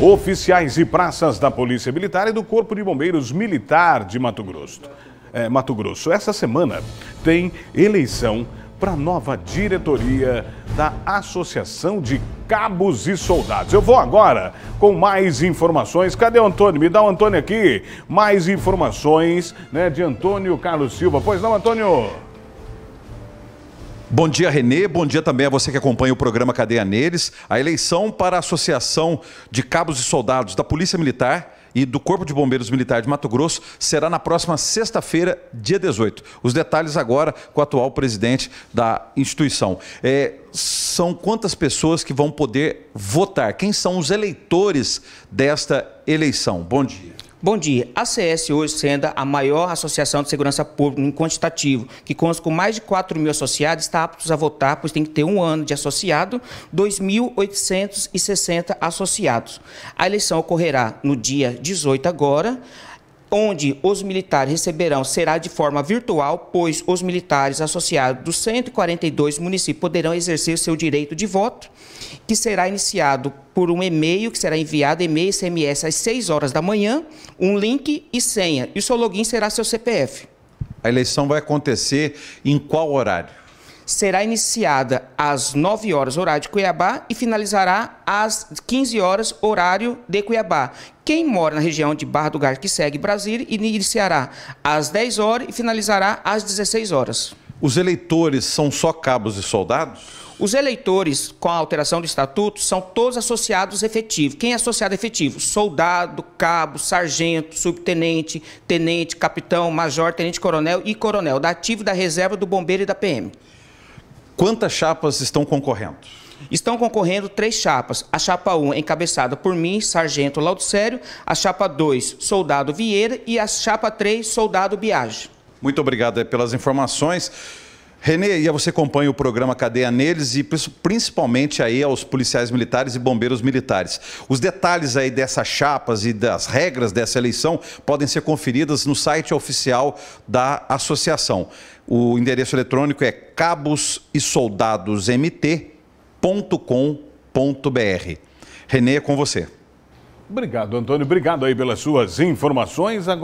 Oficiais e praças da Polícia Militar e do Corpo de Bombeiros Militar de Mato Grosso. É, Mato Grosso, essa semana tem eleição para nova diretoria da Associação de Cabos e Soldados. Eu vou agora com mais informações. Cadê o Antônio? Me dá o Antônio aqui. Mais informações né, de Antônio Carlos Silva. Pois não, Antônio? Bom dia, Renê. Bom dia também a você que acompanha o programa Cadeia Neles. A eleição para a Associação de Cabos e Soldados da Polícia Militar e do Corpo de Bombeiros Militar de Mato Grosso será na próxima sexta-feira, dia 18. Os detalhes agora com o atual presidente da instituição. É, são quantas pessoas que vão poder votar? Quem são os eleitores desta eleição? Bom dia. Bom dia. A CS hoje sendo a maior associação de segurança pública em quantitativo, que consta com mais de 4 mil associados, está aptos a votar, pois tem que ter um ano de associado, 2.860 associados. A eleição ocorrerá no dia 18 agora, onde os militares receberão será de forma virtual, pois os militares associados dos 142 municípios poderão exercer seu direito de voto, que será iniciado por um e-mail, que será enviado e-mail SMS às 6 horas da manhã, um link e senha. E o seu login será seu CPF. A eleição vai acontecer em qual horário? será iniciada às 9 horas, horário de Cuiabá, e finalizará às 15 horas, horário de Cuiabá. Quem mora na região de Barra do Gás, que segue Brasília, iniciará às 10 horas e finalizará às 16 horas. Os eleitores são só cabos e soldados? Os eleitores, com a alteração do estatuto, são todos associados efetivos. Quem é associado efetivo? Soldado, cabo, sargento, subtenente, tenente, capitão, major, tenente-coronel e coronel, da ativa da reserva do bombeiro e da PM. Quantas chapas estão concorrendo? Estão concorrendo três chapas. A chapa 1, encabeçada por mim, Sargento Laudicério. A chapa 2, Soldado Vieira. E a chapa 3, Soldado Biage. Muito obrigado pelas informações. Renê, e você acompanha o programa Cadeia Neles e principalmente aí aos policiais militares e bombeiros militares. Os detalhes aí dessas chapas e das regras dessa eleição podem ser conferidas no site oficial da associação. O endereço eletrônico é cabos e soldados Renê, é com você. Obrigado, Antônio. Obrigado aí pelas suas informações. Agora...